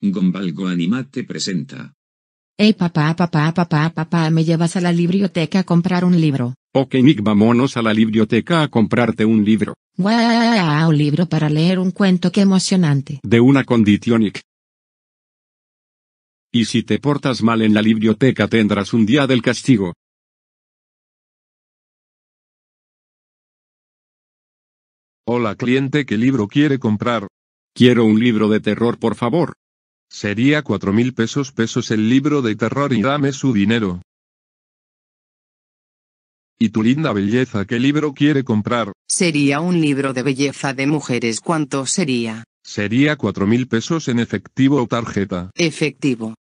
Gombalgo TE presenta. Hey papá, papá, papá, papá, me llevas a la biblioteca a comprar un libro. Ok Nick, vámonos a la biblioteca a comprarte un libro. un libro para leer un cuento qué emocionante. De una condición Nick. Y si te portas mal en la biblioteca tendrás un día del castigo. Hola cliente, ¿qué libro quiere comprar? Quiero un libro de terror, por favor. Sería cuatro mil pesos pesos el libro de terror y dame su dinero. ¿Y tu linda belleza qué libro quiere comprar? Sería un libro de belleza de mujeres. ¿Cuánto sería? Sería cuatro mil pesos en efectivo o tarjeta. Efectivo.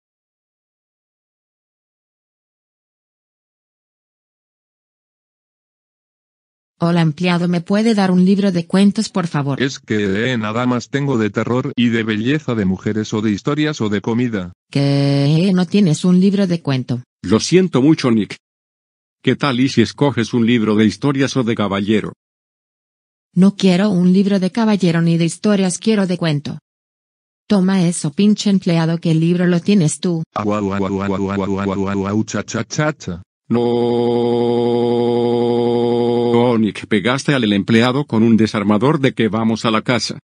Hola empleado, ¿me puede dar un libro de cuentos por favor? Es que nada más tengo de terror y de belleza de mujeres o de historias o de comida. Que no tienes un libro de cuento. Lo siento mucho, Nick. ¿Qué tal y si escoges un libro de historias o de caballero? No quiero un libro de caballero ni de historias, quiero de cuento. Toma eso, pinche empleado, que el libro lo tienes tú. No. Que pegaste al empleado con un desarmador de que vamos a la casa.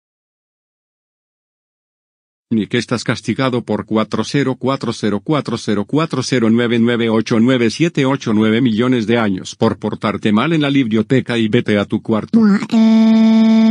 que estás castigado por 404040409989789 millones de años por portarte mal en la biblioteca y vete a tu cuarto. Eh,